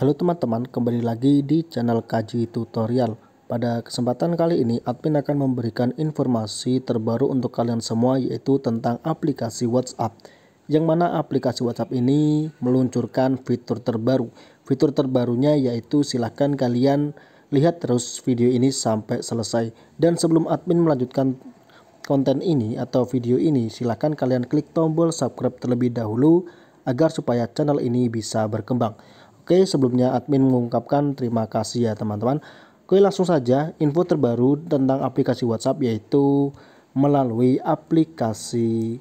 Halo teman-teman, kembali lagi di channel Kaji Tutorial. Pada kesempatan kali ini, admin akan memberikan informasi terbaru untuk kalian semua yaitu tentang aplikasi WhatsApp. Yang mana aplikasi WhatsApp ini meluncurkan fitur terbaru. Fitur terbarunya yaitu silahkan kalian lihat terus video ini sampai selesai. Dan sebelum admin melanjutkan konten ini atau video ini, silahkan kalian klik tombol subscribe terlebih dahulu agar supaya channel ini bisa berkembang. Oke, sebelumnya admin mengungkapkan terima kasih ya teman-teman. Oke, langsung saja info terbaru tentang aplikasi WhatsApp yaitu melalui aplikasi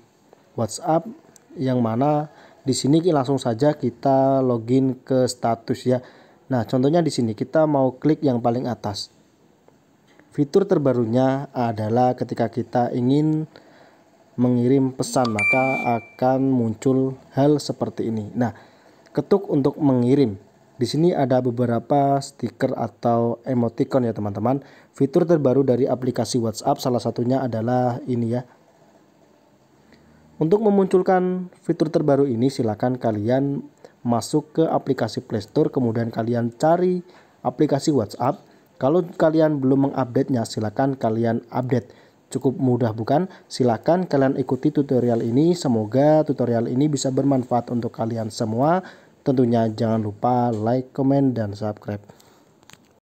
WhatsApp yang mana di sini langsung saja kita login ke status ya. Nah, contohnya di sini kita mau klik yang paling atas. Fitur terbarunya adalah ketika kita ingin mengirim pesan maka akan muncul hal seperti ini. Nah, ketuk untuk mengirim. Di sini ada beberapa stiker atau emoticon ya teman-teman. Fitur terbaru dari aplikasi WhatsApp salah satunya adalah ini ya. Untuk memunculkan fitur terbaru ini silakan kalian masuk ke aplikasi Play Store kemudian kalian cari aplikasi WhatsApp. Kalau kalian belum mengupdate-nya silakan kalian update. Cukup mudah bukan? Silakan kalian ikuti tutorial ini. Semoga tutorial ini bisa bermanfaat untuk kalian semua. Tentunya jangan lupa like, comment, dan subscribe.